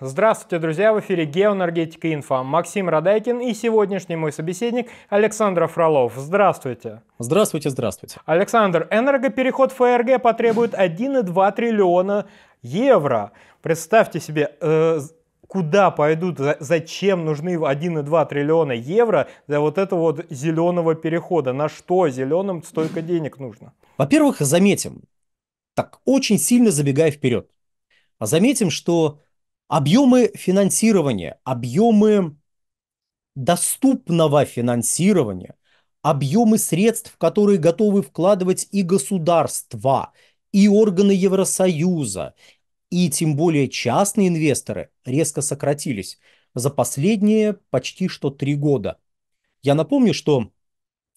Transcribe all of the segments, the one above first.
Здравствуйте, друзья! В эфире «Геоэнергетика Инфа. Максим Радайкин и сегодняшний мой собеседник Александр Фролов. Здравствуйте! Здравствуйте, здравствуйте! Александр, энергопереход ФРГ потребует 1,2 триллиона евро. Представьте себе, э, куда пойдут, зачем нужны 1,2 триллиона евро для вот этого вот зеленого перехода? На что зеленым столько денег нужно? Во-первых, заметим, так очень сильно забегая вперед, заметим, что Объемы финансирования, объемы доступного финансирования, объемы средств, которые готовы вкладывать и государства, и органы Евросоюза, и тем более частные инвесторы резко сократились за последние почти что три года. Я напомню, что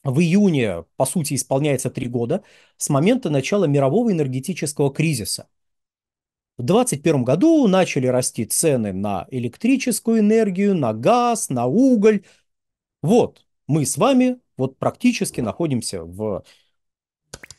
в июне, по сути, исполняется три года с момента начала мирового энергетического кризиса – в 2021 году начали расти цены на электрическую энергию, на газ, на уголь. Вот, мы с вами вот практически находимся в,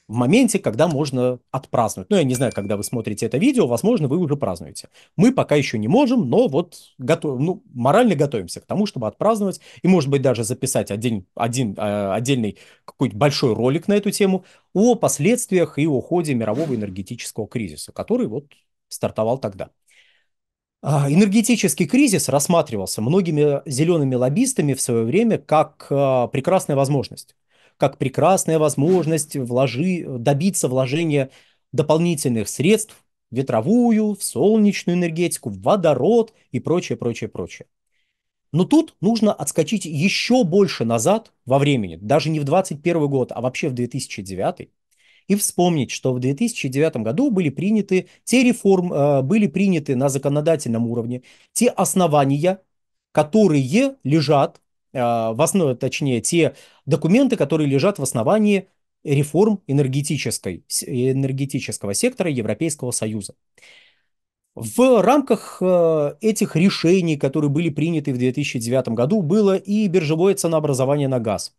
в моменте, когда можно отпраздновать. Ну, я не знаю, когда вы смотрите это видео, возможно, вы уже празднуете. Мы пока еще не можем, но вот готов, ну, морально готовимся к тому, чтобы отпраздновать и, может быть, даже записать один, один, э, отдельный какой-нибудь большой ролик на эту тему о последствиях и уходе мирового энергетического кризиса, который вот стартовал тогда. А, энергетический кризис рассматривался многими зелеными лоббистами в свое время как а, прекрасная возможность. Как прекрасная возможность вложи, добиться вложения дополнительных средств в ветровую, в солнечную энергетику, в водород и прочее, прочее, прочее. Но тут нужно отскочить еще больше назад во времени, даже не в 21 год, а вообще в 2009 и вспомнить, что в 2009 году были приняты те реформы, э, были приняты на законодательном уровне те основания, которые лежат э, в основе, точнее, те документы, которые лежат в основании реформ энергетической, энергетического сектора Европейского Союза. В рамках э, этих решений, которые были приняты в 2009 году, было и биржевое ценообразование на газ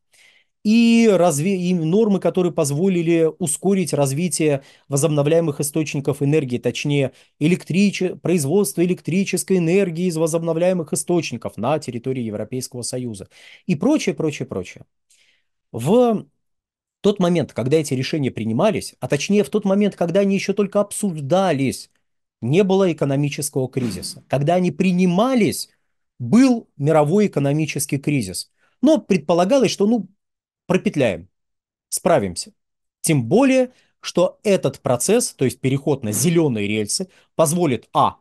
и разве... и нормы, которые позволили ускорить развитие возобновляемых источников энергии, точнее электриче... производство электрической энергии из возобновляемых источников на территории Европейского Союза и прочее, прочее, прочее. В тот момент, когда эти решения принимались, а точнее в тот момент, когда они еще только обсуждались, не было экономического кризиса. Когда они принимались, был мировой экономический кризис. Но предполагалось, что ну, пропетляем, справимся. Тем более, что этот процесс, то есть переход на зеленые рельсы, позволит, а,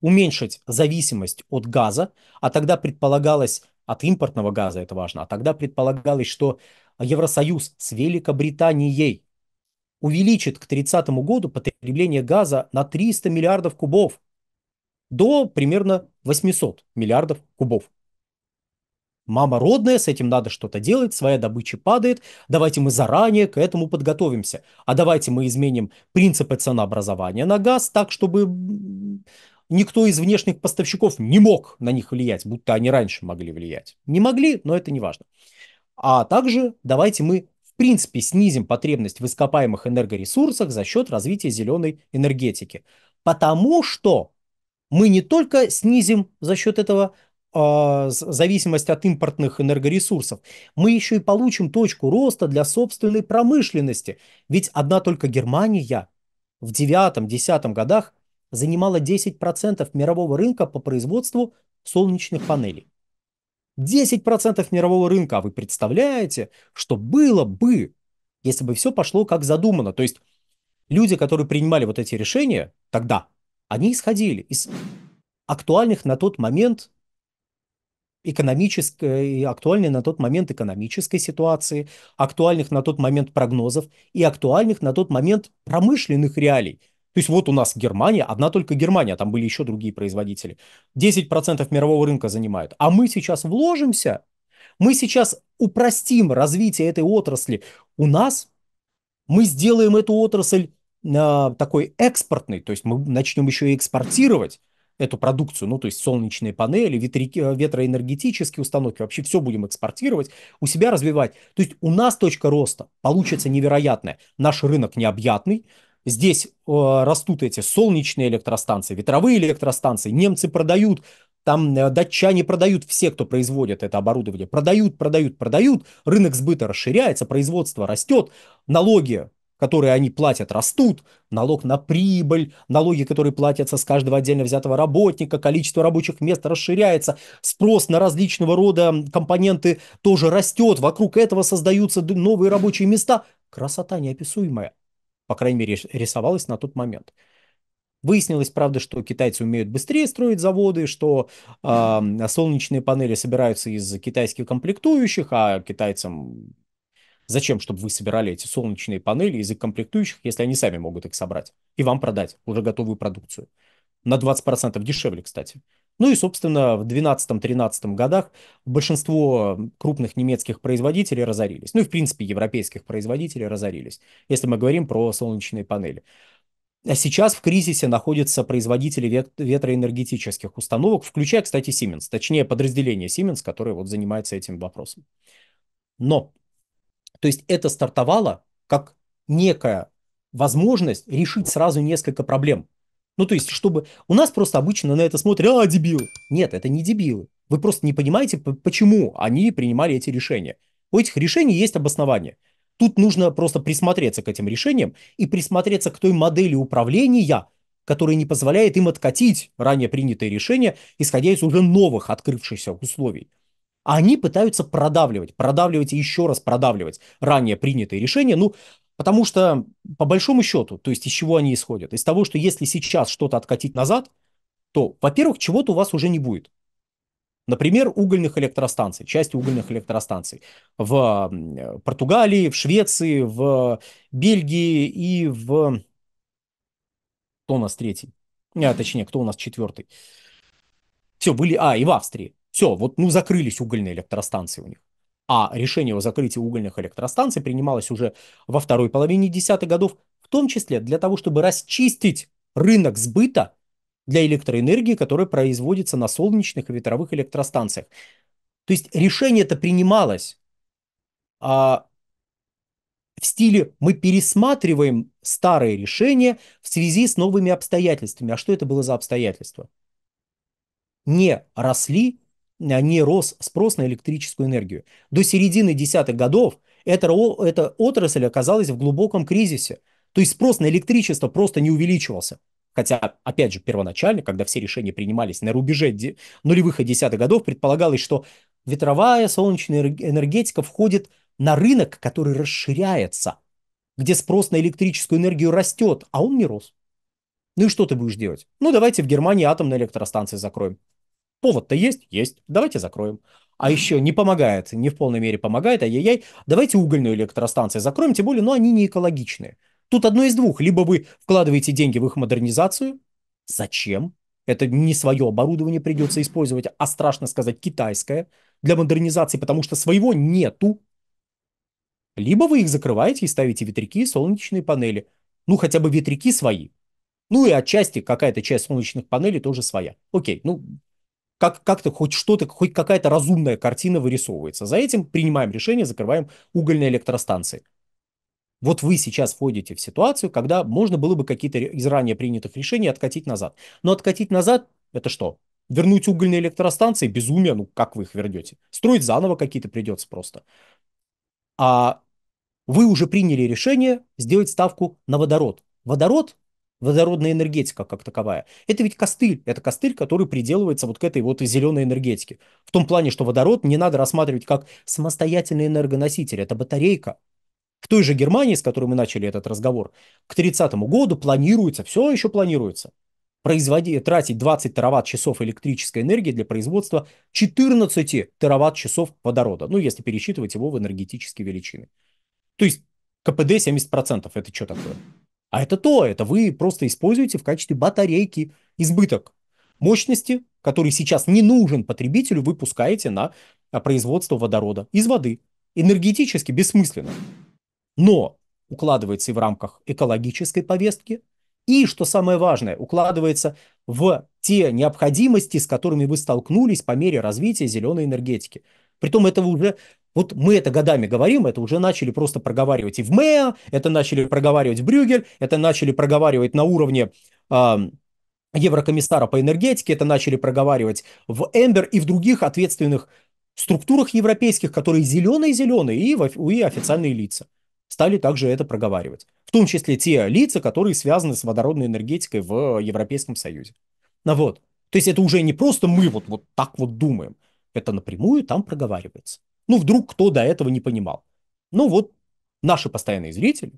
уменьшить зависимость от газа, а тогда предполагалось, от импортного газа это важно, а тогда предполагалось, что Евросоюз с Великобританией увеличит к 30 году потребление газа на 300 миллиардов кубов до примерно 800 миллиардов кубов. Мама родная, с этим надо что-то делать, своя добыча падает, давайте мы заранее к этому подготовимся. А давайте мы изменим принципы ценообразования на газ так, чтобы никто из внешних поставщиков не мог на них влиять, будто они раньше могли влиять. Не могли, но это не важно. А также давайте мы в принципе снизим потребность в ископаемых энергоресурсах за счет развития зеленой энергетики. Потому что мы не только снизим за счет этого а, зависимость от импортных энергоресурсов, мы еще и получим точку роста для собственной промышленности. Ведь одна только Германия в 9-10 годах занимала 10% мирового рынка по производству солнечных панелей. 10% мирового рынка. А вы представляете, что было бы, если бы все пошло как задумано? То есть люди, которые принимали вот эти решения тогда, они исходили из актуальных на тот момент экономической, актуальной на тот момент экономической ситуации, актуальных на тот момент прогнозов и актуальных на тот момент промышленных реалий. То есть вот у нас Германия, одна только Германия, там были еще другие производители, 10% мирового рынка занимают. А мы сейчас вложимся, мы сейчас упростим развитие этой отрасли. У нас мы сделаем эту отрасль э, такой экспортной, то есть мы начнем еще и экспортировать эту продукцию, ну, то есть солнечные панели, э, ветроэнергетические установки, вообще все будем экспортировать, у себя развивать. То есть у нас точка роста получится невероятная. Наш рынок необъятный, здесь э, растут эти солнечные электростанции, ветровые электростанции, немцы продают, там э, датчане продают, все, кто производит это оборудование, продают, продают, продают, рынок сбыта расширяется, производство растет, налоги которые они платят, растут. Налог на прибыль, налоги, которые платятся с каждого отдельно взятого работника, количество рабочих мест расширяется, спрос на различного рода компоненты тоже растет, вокруг этого создаются новые рабочие места. Красота неописуемая. По крайней мере, рисовалась на тот момент. Выяснилось, правда, что китайцы умеют быстрее строить заводы, что э, солнечные панели собираются из китайских комплектующих, а китайцам Зачем, чтобы вы собирали эти солнечные панели из их комплектующих, если они сами могут их собрать и вам продать уже готовую продукцию? На 20% дешевле, кстати. Ну и, собственно, в 12-13 годах большинство крупных немецких производителей разорились. Ну и, в принципе, европейских производителей разорились, если мы говорим про солнечные панели. А сейчас в кризисе находятся производители ветроэнергетических установок, включая, кстати, Siemens, точнее, подразделение Siemens, которое вот занимается этим вопросом. Но то есть это стартовало как некая возможность решить сразу несколько проблем. Ну, то есть, чтобы... У нас просто обычно на это смотрят, а, дебилы. Нет, это не дебилы. Вы просто не понимаете, почему они принимали эти решения. У этих решений есть обоснование. Тут нужно просто присмотреться к этим решениям и присмотреться к той модели управления, которая не позволяет им откатить ранее принятые решения, исходя из уже новых открывшихся условий. А они пытаются продавливать, продавливать и еще раз продавливать ранее принятые решения. Ну, потому что, по большому счету, то есть из чего они исходят? Из того, что если сейчас что-то откатить назад, то, во-первых, чего-то у вас уже не будет. Например, угольных электростанций, части угольных электростанций в Португалии, в Швеции, в Бельгии и в... Кто у нас третий? А, точнее, кто у нас четвертый? Все, были... А, и в Австрии. Все, вот ну закрылись угольные электростанции у них. А решение о закрытии угольных электростанций принималось уже во второй половине десятых годов, в том числе для того, чтобы расчистить рынок сбыта для электроэнергии, которая производится на солнечных и ветровых электростанциях. То есть решение это принималось а, в стиле «мы пересматриваем старые решения в связи с новыми обстоятельствами». А что это было за обстоятельства? Не росли не рос спрос на электрическую энергию. До середины десятых годов эта, эта отрасль оказалась в глубоком кризисе. То есть спрос на электричество просто не увеличивался. Хотя, опять же, первоначально, когда все решения принимались на рубеже нулевых и десятых годов, предполагалось, что ветровая солнечная энергетика входит на рынок, который расширяется, где спрос на электрическую энергию растет, а он не рос. Ну и что ты будешь делать? Ну давайте в Германии атомные электростанции закроем. Повод-то есть? Есть. Давайте закроем. А еще не помогает, не в полной мере помогает, ай-яй-яй, давайте угольную электростанцию закроем, тем более, но ну, они не экологичные. Тут одно из двух. Либо вы вкладываете деньги в их модернизацию. Зачем? Это не свое оборудование придется использовать, а страшно сказать китайское для модернизации, потому что своего нету. Либо вы их закрываете и ставите ветряки и солнечные панели. Ну, хотя бы ветряки свои. Ну и отчасти какая-то часть солнечных панелей тоже своя. Окей, ну как, как-то хоть что-то, хоть какая-то разумная картина вырисовывается. За этим принимаем решение, закрываем угольные электростанции. Вот вы сейчас входите в ситуацию, когда можно было бы какие-то из ранее принятых решений откатить назад. Но откатить назад – это что? Вернуть угольные электростанции – безумие, ну как вы их вернете? Строить заново какие-то придется просто. А вы уже приняли решение сделать ставку на водород. Водород водородная энергетика как таковая. Это ведь костыль, это костыль, который приделывается вот к этой вот зеленой энергетике. В том плане, что водород не надо рассматривать как самостоятельный энергоноситель, это батарейка. В той же Германии, с которой мы начали этот разговор, к 30 году планируется, все еще планируется, производи, тратить 20 тераватт-часов электрической энергии для производства 14 тераватт-часов водорода, ну, если пересчитывать его в энергетические величины. То есть КПД 70%, это что такое? А это то, это вы просто используете в качестве батарейки избыток мощности, который сейчас не нужен потребителю, вы пускаете на а, производство водорода из воды. Энергетически бессмысленно. Но укладывается и в рамках экологической повестки, и, что самое важное, укладывается в те необходимости, с которыми вы столкнулись по мере развития зеленой энергетики. Притом это уже вот мы это годами говорим, это уже начали просто проговаривать и в МЭА, это начали проговаривать в Брюгель, это начали проговаривать на уровне э, Еврокомиссара по энергетике, это начали проговаривать в Эмбер и в других ответственных структурах европейских, которые зеленые-зеленые, и, и официальные лица стали также это проговаривать. В том числе те лица, которые связаны с водородной энергетикой в Европейском Союзе. Ну вот. То есть это уже не просто мы вот, вот так вот думаем. Это напрямую там проговаривается. Ну, вдруг кто до этого не понимал. Ну вот наши постоянные зрители,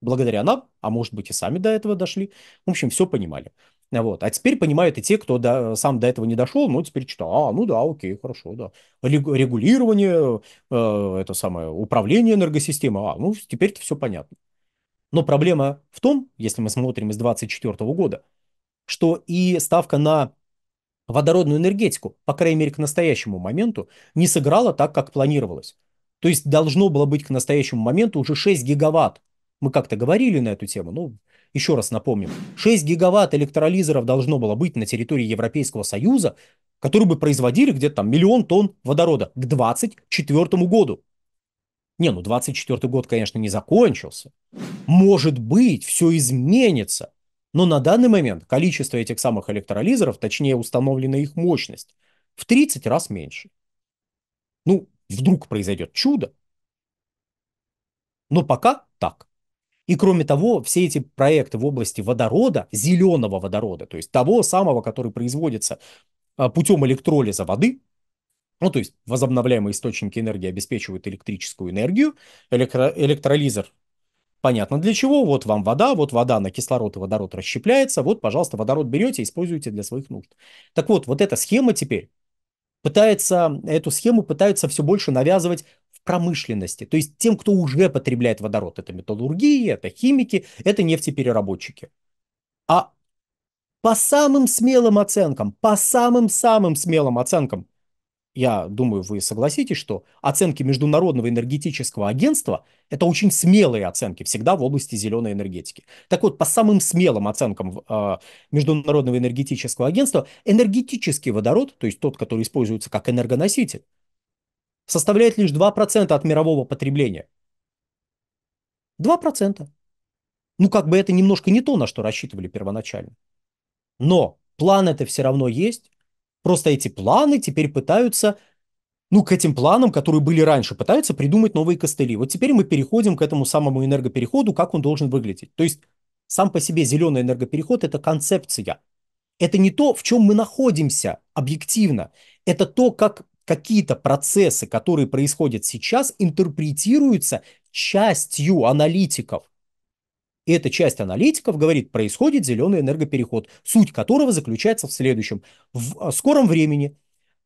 благодаря нам, а может быть и сами до этого дошли, в общем, все понимали. Вот. А теперь понимают и те, кто до, сам до этого не дошел, но теперь читал, а, ну да, окей, хорошо, да. Регулирование, э, это самое, управление энергосистемой, а, ну теперь-то все понятно. Но проблема в том, если мы смотрим из 2024 года, что и ставка на водородную энергетику, по крайней мере, к настоящему моменту, не сыграла так, как планировалось. То есть должно было быть к настоящему моменту уже 6 гигаватт. Мы как-то говорили на эту тему, ну, еще раз напомним. 6 гигаватт электролизеров должно было быть на территории Европейского Союза, которые бы производили где-то там миллион тонн водорода к 2024 году. Не, ну 24 год, конечно, не закончился. Может быть, все изменится. Но на данный момент количество этих самых электролизеров, точнее установлена их мощность, в 30 раз меньше. Ну, вдруг произойдет чудо. Но пока так. И кроме того, все эти проекты в области водорода, зеленого водорода, то есть того самого, который производится а, путем электролиза воды, ну, то есть возобновляемые источники энергии обеспечивают электрическую энергию, электро- электролизер Понятно для чего. Вот вам вода, вот вода на кислород и водород расщепляется. Вот, пожалуйста, водород берете, используете для своих нужд. Так вот, вот эта схема теперь пытается, эту схему пытаются все больше навязывать в промышленности. То есть тем, кто уже потребляет водород. Это металлургии, это химики, это нефтепереработчики. А по самым смелым оценкам, по самым-самым смелым оценкам, я думаю, вы согласитесь, что оценки Международного энергетического агентства – это очень смелые оценки всегда в области зеленой энергетики. Так вот, по самым смелым оценкам э, Международного энергетического агентства, энергетический водород, то есть тот, который используется как энергоноситель, составляет лишь 2% от мирового потребления. 2%. Ну, как бы это немножко не то, на что рассчитывали первоначально. Но план это все равно есть, Просто эти планы теперь пытаются, ну, к этим планам, которые были раньше, пытаются придумать новые костыли. Вот теперь мы переходим к этому самому энергопереходу, как он должен выглядеть. То есть сам по себе зеленый энергопереход – это концепция. Это не то, в чем мы находимся объективно. Это то, как какие-то процессы, которые происходят сейчас, интерпретируются частью аналитиков – и эта часть аналитиков говорит, происходит зеленый энергопереход, суть которого заключается в следующем. В э, скором времени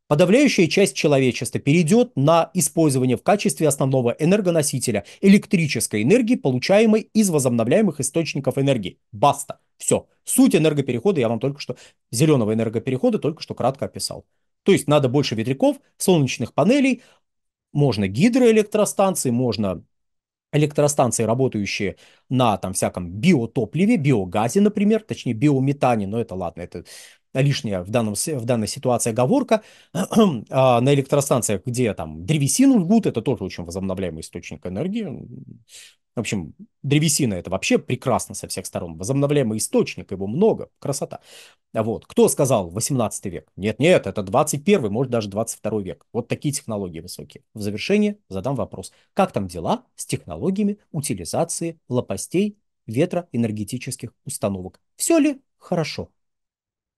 подавляющая часть человечества перейдет на использование в качестве основного энергоносителя электрической энергии, получаемой из возобновляемых источников энергии. Баста. Все. Суть энергоперехода я вам только что, зеленого энергоперехода только что кратко описал. То есть надо больше ветряков, солнечных панелей, можно гидроэлектростанции, можно электростанции, работающие на там всяком биотопливе, биогазе, например, точнее биометане, но это ладно, это лишняя в, данном, в данной ситуации оговорка, а, на электростанциях, где там древесину жгут, это тоже очень возобновляемый источник энергии, в общем, древесина это вообще прекрасно со всех сторон. Возобновляемый источник, его много, красота. А вот. Кто сказал 18 век? Нет-нет, это 21, может даже 22 век. Вот такие технологии высокие. В завершение задам вопрос. Как там дела с технологиями утилизации лопастей ветроэнергетических установок? Все ли хорошо?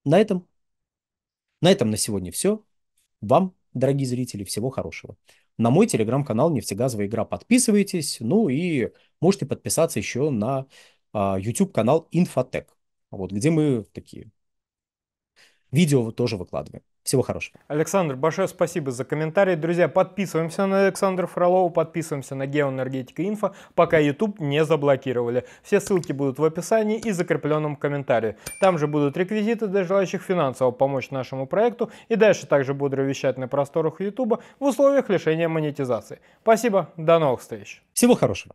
На этом, на этом на сегодня все. Вам, дорогие зрители, всего хорошего на мой телеграм-канал «Нефтегазовая игра». Подписывайтесь, ну и можете подписаться еще на а, YouTube-канал «Инфотек», вот, где мы такие видео тоже выкладываем. Всего хорошего. Александр, большое спасибо за комментарий. Друзья, подписываемся на Александра Фролова, подписываемся на Геоэнергетика Инфо, пока YouTube не заблокировали. Все ссылки будут в описании и закрепленном комментарии. Там же будут реквизиты для желающих финансово помочь нашему проекту и дальше также буду вещать на просторах YouTube в условиях лишения монетизации. Спасибо, до новых встреч. Всего хорошего.